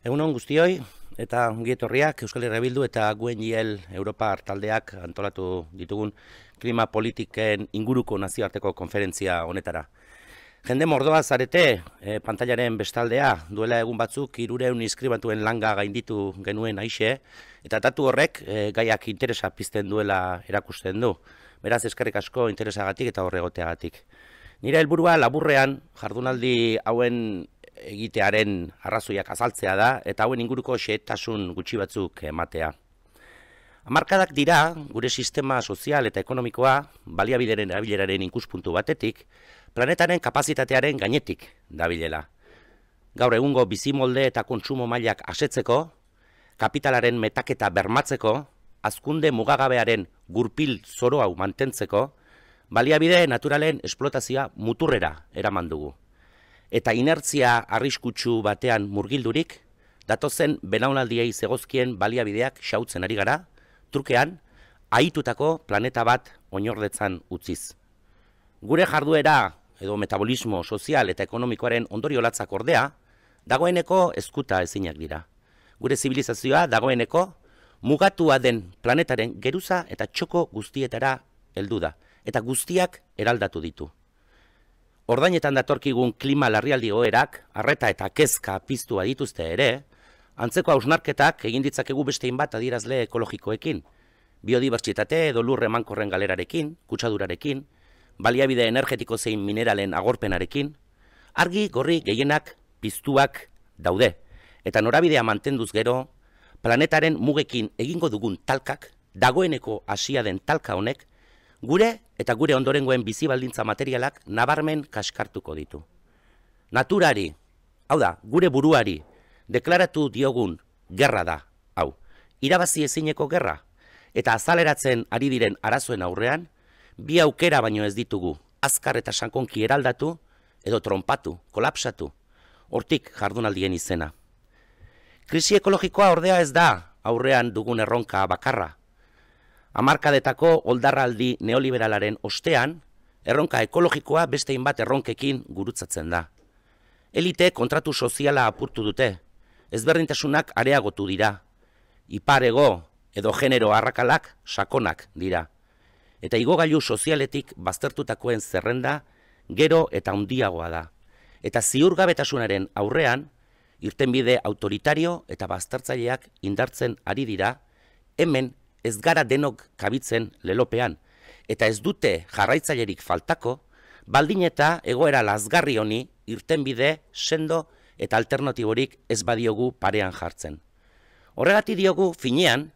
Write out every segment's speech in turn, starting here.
Egun hon guztioi eta ongietorriak Euskal Herria Bildu eta Guenjiel Europa hartaldeak antolatu ditugun klima politiken inguruko nazioarteko konferentzia honetara. Jende mordoa zarete e, pantailaren bestaldea duela egun batzuk irureun inskribatuen langa gainditu genuen aixe eta tatu horrek e, gaiak interesa pizten duela erakusten du. Beraz eskerrik asko interesagatik eta horregoteagatik. Nire helburua laburrean jardunaldi hauen egitearen arrazoiak azaltzea da, eta hauen inguruko xeetasun gutxi batzuk ematea. Amarkadak dira, gure sistema sozial eta ekonomikoa, baliabideren erabileraren inkuspuntu batetik, planetaren kapazitatearen gainetik dabilela. Gaur egungo bizimolde eta kontsumo mailak asetzeko, kapitalaren metaketa bermatzeko, azkunde mugagabearen gurpil zoro hau mantentzeko, baliabide naturalen esplotazioa muturrera eraman dugu. Eta inertzia arriskutsu batean murgildurik, datozen benaunaldiei zegozkien baliabideak xautzen ari gara, trukean ahitutako planeta bat oinordetzan utziz. Gure jarduera, edo metabolismo sozial eta ekonomikoaren ondoriolatzak ordea, dagoeneko ezkuta ezinak dira. Gure zibilizazioa dagoeneko mugatua den planetaren geruza eta txoko guztietara heldu da, eta guztiak eraldatu ditu. Ordainetan datorkigun klima larrialdi goerak, arreta eta kezka piztua dituzte ere, antzeko hausnarketak egin ditzakegu beste inbat adierazle ekologikoekin, biodibertsitate edo lurre galerarekin, kutsadurarekin, baliabide energetiko zein mineralen agorpenarekin, argi gorri gehienak piztuak daude, eta norabidea mantenduz gero, planetaren mugekin egingo dugun talkak, dagoeneko hasia den talka honek, gure eta gure ondorengoen bizibaldintza materialak nabarmen kaskartuko ditu. Naturari, hau da, gure buruari, deklaratu diogun gerra da, hau, irabazi ezineko gerra, eta azaleratzen ari diren arazoen aurrean, bi aukera baino ez ditugu, azkar eta sankonki eraldatu, edo trompatu, kolapsatu, hortik jardunaldien izena. Krisi ekologikoa ordea ez da, aurrean dugun erronka bakarra, Amarkadetako oldarraldi neoliberalaren ostean, erronka ekologikoa beste inbat erronkekin gurutzatzen da. Elite kontratu soziala apurtu dute, ezberdintasunak areagotu dira, iparego edo genero arrakalak sakonak dira. Eta igogailu sozialetik baztertutakoen zerrenda gero eta handiagoa da. Eta ziurgabetasunaren aurrean, irtenbide autoritario eta baztertzaileak indartzen ari dira, hemen ez gara denok kabitzen lelopean, eta ez dute jarraitzailerik faltako, baldin eta egoera lazgarri honi irtenbide, sendo eta alternatiborik ez badiogu parean jartzen. Horregati diogu finean,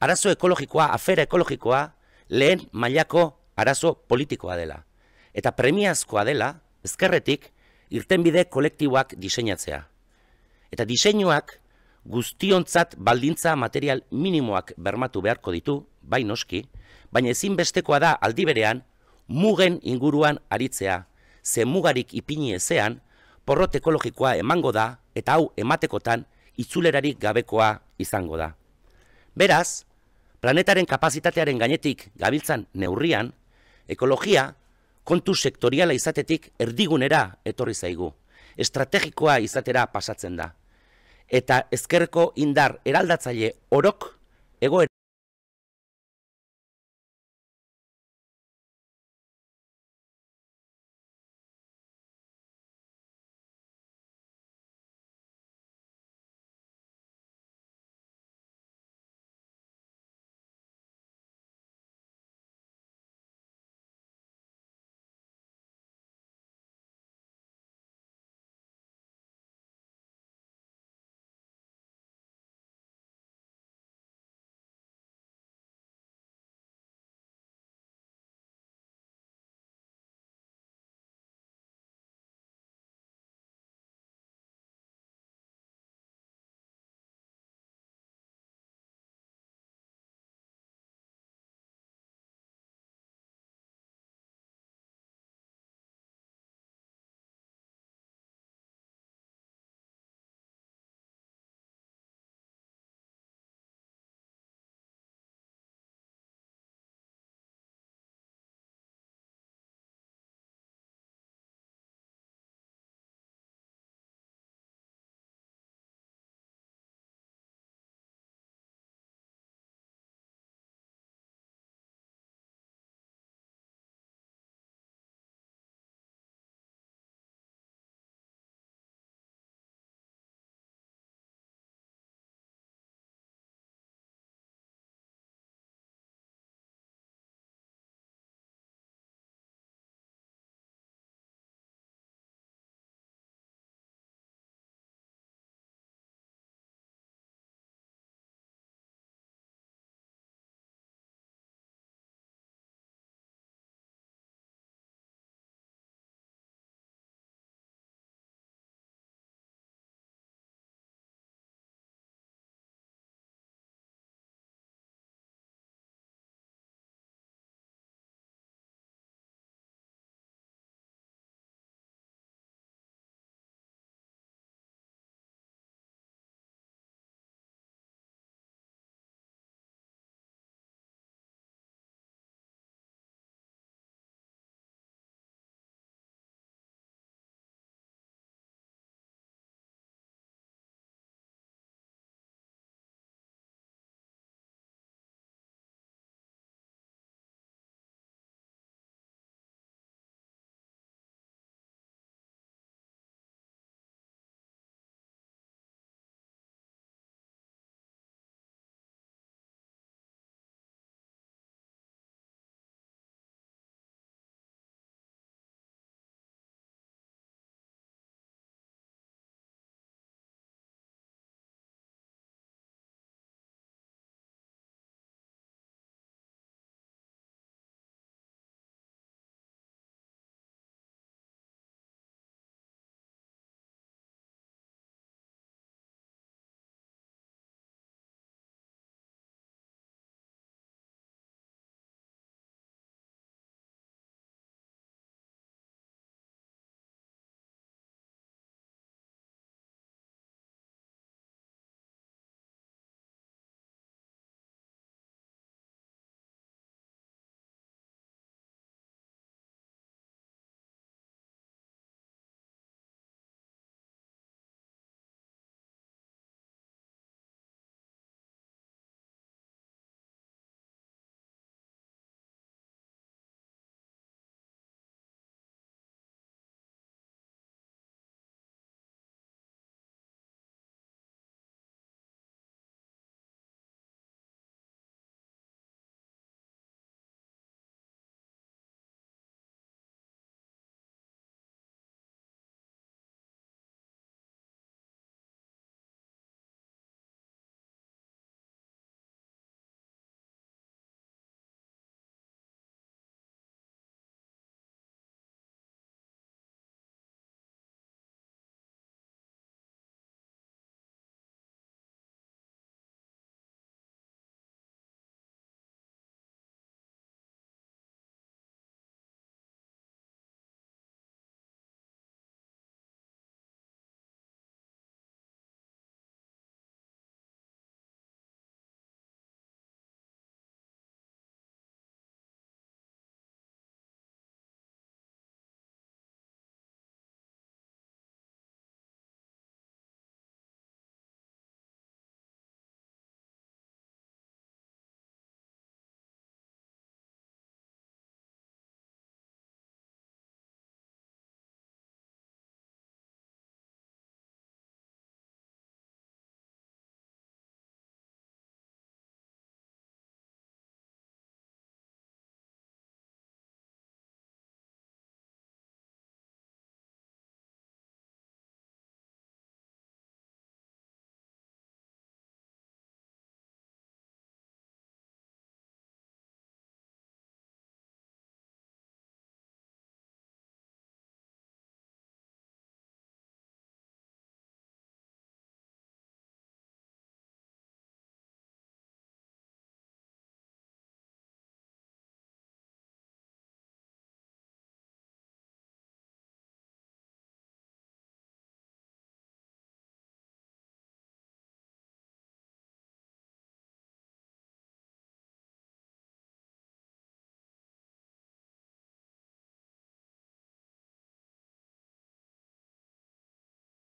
arazo ekologikoa, afera ekologikoa, lehen mailako arazo politikoa dela. Eta premiazkoa dela, ezkerretik, irtenbide kolektiboak diseinatzea. Eta diseinuak guztionzat baldintza material minimoak bermatu beharko ditu, bai noski, baina ezinbestekoa da aldi berean mugen inguruan aritzea, ze mugarik ipini ezean, porrot ekologikoa emango da eta hau ematekotan itzulerarik gabekoa izango da. Beraz, planetaren kapazitatearen gainetik gabiltzan neurrian, ekologia kontu sektoriala izatetik erdigunera etorri zaigu. Estrategikoa izatera pasatzen da eta ezkerreko indar eraldatzaile orok egoera.